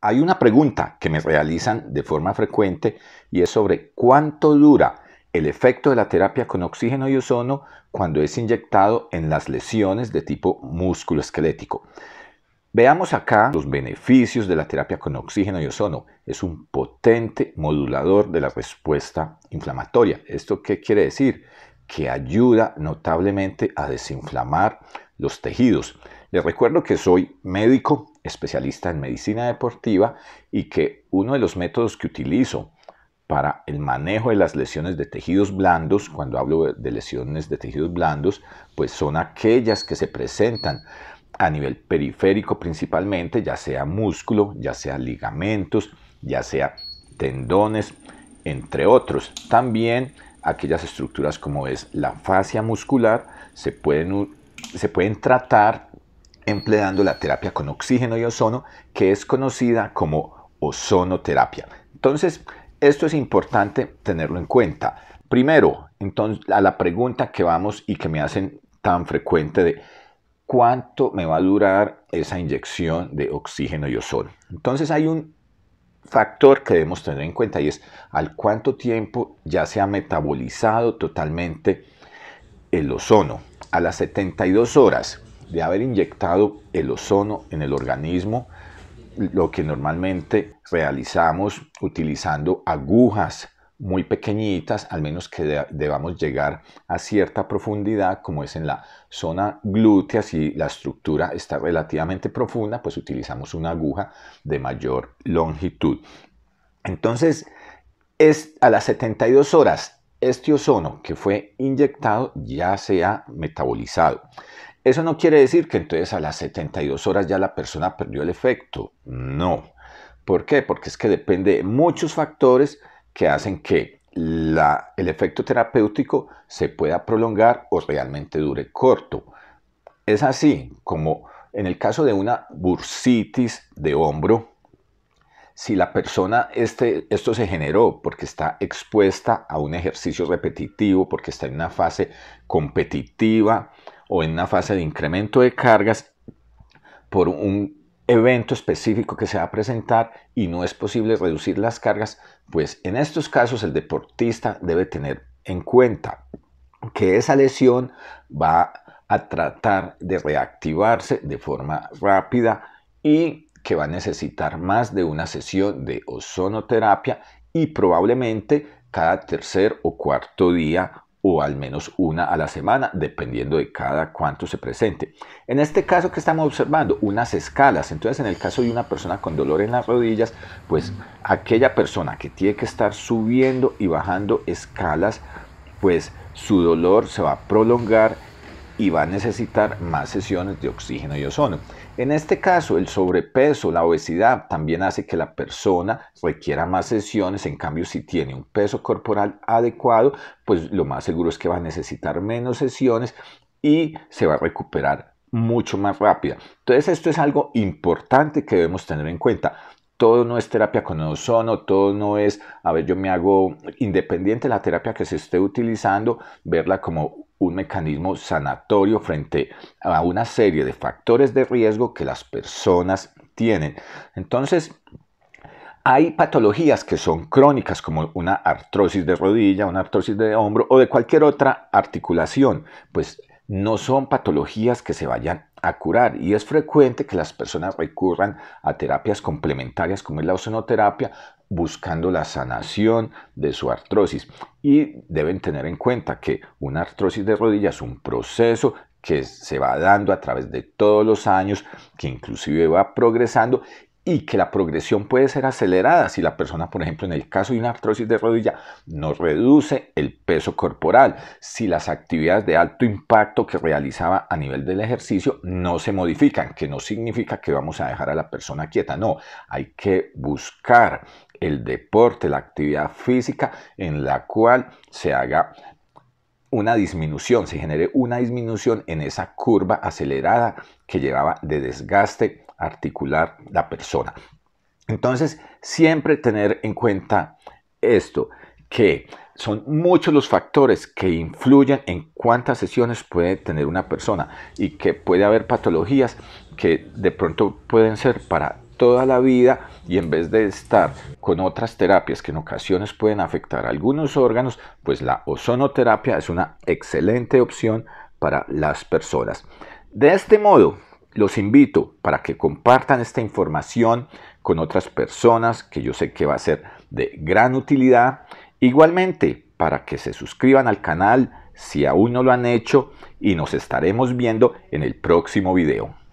Hay una pregunta que me realizan de forma frecuente y es sobre cuánto dura el efecto de la terapia con oxígeno y ozono cuando es inyectado en las lesiones de tipo músculo esquelético. Veamos acá los beneficios de la terapia con oxígeno y ozono. Es un potente modulador de la respuesta inflamatoria. ¿Esto qué quiere decir? Que ayuda notablemente a desinflamar los tejidos. Les recuerdo que soy médico especialista en medicina deportiva y que uno de los métodos que utilizo para el manejo de las lesiones de tejidos blandos, cuando hablo de lesiones de tejidos blandos, pues son aquellas que se presentan a nivel periférico principalmente, ya sea músculo, ya sea ligamentos, ya sea tendones, entre otros. También aquellas estructuras como es la fascia muscular se pueden, se pueden tratar empleando la terapia con oxígeno y ozono, que es conocida como ozonoterapia. Entonces, esto es importante tenerlo en cuenta. Primero, entonces, a la pregunta que vamos y que me hacen tan frecuente de cuánto me va a durar esa inyección de oxígeno y ozono. Entonces, hay un factor que debemos tener en cuenta y es al cuánto tiempo ya se ha metabolizado totalmente el ozono. A las 72 horas de haber inyectado el ozono en el organismo, lo que normalmente realizamos utilizando agujas muy pequeñitas, al menos que debamos llegar a cierta profundidad, como es en la zona glútea, si la estructura está relativamente profunda, pues utilizamos una aguja de mayor longitud. Entonces, es a las 72 horas, este ozono que fue inyectado ya se ha metabolizado. Eso no quiere decir que entonces a las 72 horas ya la persona perdió el efecto. No. ¿Por qué? Porque es que depende de muchos factores que hacen que el efecto terapéutico se pueda prolongar o realmente dure corto. Es así como en el caso de una bursitis de hombro, si la persona, este, esto se generó porque está expuesta a un ejercicio repetitivo, porque está en una fase competitiva o en una fase de incremento de cargas por un evento específico que se va a presentar y no es posible reducir las cargas, pues en estos casos el deportista debe tener en cuenta que esa lesión va a tratar de reactivarse de forma rápida y que va a necesitar más de una sesión de ozonoterapia y probablemente cada tercer o cuarto día o al menos una a la semana, dependiendo de cada cuánto se presente. En este caso que estamos observando, unas escalas. Entonces, en el caso de una persona con dolor en las rodillas, pues aquella persona que tiene que estar subiendo y bajando escalas, pues su dolor se va a prolongar y va a necesitar más sesiones de oxígeno y ozono. En este caso, el sobrepeso, la obesidad también hace que la persona requiera más sesiones, en cambio si tiene un peso corporal adecuado, pues lo más seguro es que va a necesitar menos sesiones y se va a recuperar mucho más rápida. Entonces esto es algo importante que debemos tener en cuenta todo no es terapia con ozono, todo no es, a ver, yo me hago independiente la terapia que se esté utilizando, verla como un mecanismo sanatorio frente a una serie de factores de riesgo que las personas tienen. Entonces, hay patologías que son crónicas, como una artrosis de rodilla, una artrosis de hombro o de cualquier otra articulación. Pues no son patologías que se vayan a curar y es frecuente que las personas recurran a terapias complementarias como es la ozonoterapia buscando la sanación de su artrosis y deben tener en cuenta que una artrosis de rodilla es un proceso que se va dando a través de todos los años, que inclusive va progresando y que la progresión puede ser acelerada si la persona, por ejemplo, en el caso de una artrosis de rodilla, no reduce el peso corporal, si las actividades de alto impacto que realizaba a nivel del ejercicio no se modifican, que no significa que vamos a dejar a la persona quieta, no, hay que buscar el deporte, la actividad física en la cual se haga una disminución, se genere una disminución en esa curva acelerada que llevaba de desgaste articular la persona. Entonces, siempre tener en cuenta esto, que son muchos los factores que influyen en cuántas sesiones puede tener una persona y que puede haber patologías que de pronto pueden ser para toda la vida y en vez de estar con otras terapias que en ocasiones pueden afectar a algunos órganos, pues la ozonoterapia es una excelente opción para las personas. De este modo, los invito para que compartan esta información con otras personas que yo sé que va a ser de gran utilidad. Igualmente, para que se suscriban al canal si aún no lo han hecho y nos estaremos viendo en el próximo video.